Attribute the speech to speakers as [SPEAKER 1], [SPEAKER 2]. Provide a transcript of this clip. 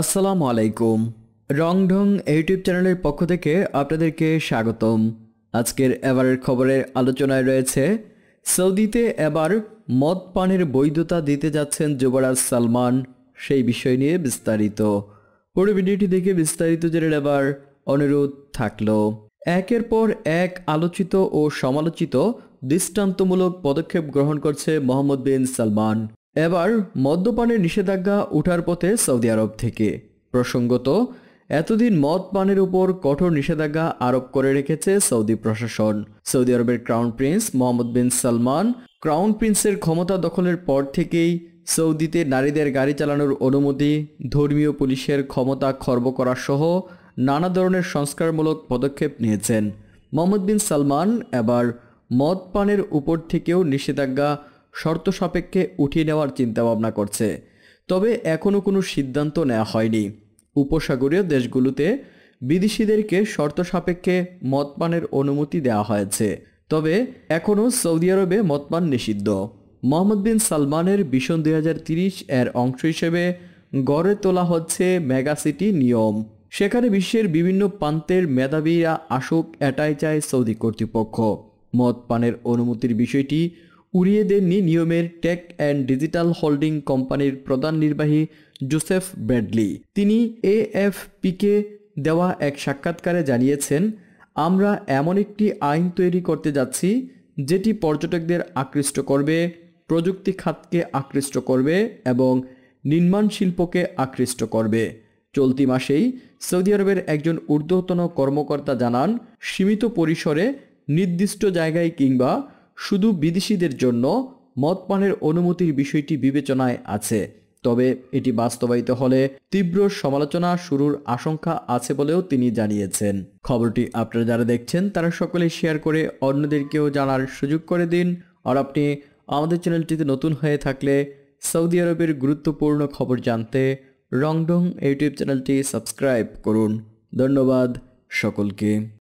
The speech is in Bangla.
[SPEAKER 1] আসসালামু আলাইকুম রংঢং ইউটিউব চ্যানেলের পক্ষ থেকে আপনাদেরকে স্বাগতম আজকের এবারের খবরের আলোচনায় রয়েছে সৌদিতে এবার মদ পানের বৈধতা দিতে যাচ্ছেন যুবরাজ সালমান সেই বিষয় নিয়ে বিস্তারিত পুরো ভিডিওটি দেখে বিস্তারিত জেনে নেবার অনুরোধ থাকল একের পর এক আলোচিত ও সমালোচিত দৃষ্টান্তমূলক পদক্ষেপ গ্রহণ করছে মোহাম্মদ বিন সালমান এবার মদ্যপানের নিষেধাজ্ঞা উঠার পথে সৌদি আরব থেকে প্রসঙ্গত এতদিন মদ পানের উপর কঠোর নিষেধাজ্ঞা আরোপ করে রেখেছে সৌদি প্রশাসন সৌদি আরবের crown prince Mohammed bin Salman crown প্রিন্সের ক্ষমতা দখলের পর থেকেই সৌদিতে নারীদের গাড়ি চালানোর অনুমতি ধর্মীয় পুলিশের ক্ষমতা খর্ব করা সহ নানা ধরনের সংস্কারমূলক পদক্ষেপ নিয়েছেন মোহাম্মদ বিন সালমান এবার মদ পানের উপর থেকেও নিষেধাজ্ঞা শর্ত সাপেক্ষে উঠিয়ে নেওয়ার চিন্তাভাবনা করছে তবে এখনও কোনো সিদ্ধান্ত নেওয়া হয়নি উপসাগরীয় দেশগুলোতে বিদেশিদেরকে শর্ত সাপেক্ষে মদপানের অনুমতি দেওয়া হয়েছে তবে এখনও সৌদি আরবে মদপান নিষিদ্ধ মোহাম্মদ বিন সালমানের ভীষণ দুই এর অংশ হিসেবে গড়ে তোলা হচ্ছে মেগাসিটি নিয়ম সেখানে বিশ্বের বিভিন্ন প্রান্তের মেধাবীরা আসুক এটাই চায় সৌদি কর্তৃপক্ষ মদ পানের অনুমতির বিষয়টি উড়িয়ে দেননি নিয়মের টেক অ্যান্ড ডিজিটাল হোল্ডিং কোম্পানির প্রধান নির্বাহী জোসেফ ব্র্যাডলি তিনি এএফপিকে দেওয়া এক সাক্ষাৎকারে জানিয়েছেন আমরা এমন একটি আইন তৈরি করতে যাচ্ছি যেটি পর্যটকদের আকৃষ্ট করবে প্রযুক্তি খাতকে আকৃষ্ট করবে এবং নির্মাণ শিল্পকে আকৃষ্ট করবে চলতি মাসেই সৌদি আরবের একজন ঊর্ধ্বতন কর্মকর্তা জানান সীমিত পরিসরে নির্দিষ্ট জায়গায় কিংবা শুধু বিদেশিদের জন্য মদপানের পানের অনুমতির বিষয়টি বিবেচনায় আছে তবে এটি বাস্তবায়িত হলে তীব্র সমালোচনা শুরুর আশঙ্কা আছে বলেও তিনি জানিয়েছেন খবরটি আপনারা যারা দেখছেন তারা সকলে শেয়ার করে অন্যদেরকেও জানার সুযোগ করে দিন আর আপনি আমাদের চ্যানেলটিতে নতুন হয়ে থাকলে সৌদি আরবের গুরুত্বপূর্ণ খবর জানতে রংডং ইউটিউব চ্যানেলটি সাবস্ক্রাইব করুন ধন্যবাদ সকলকে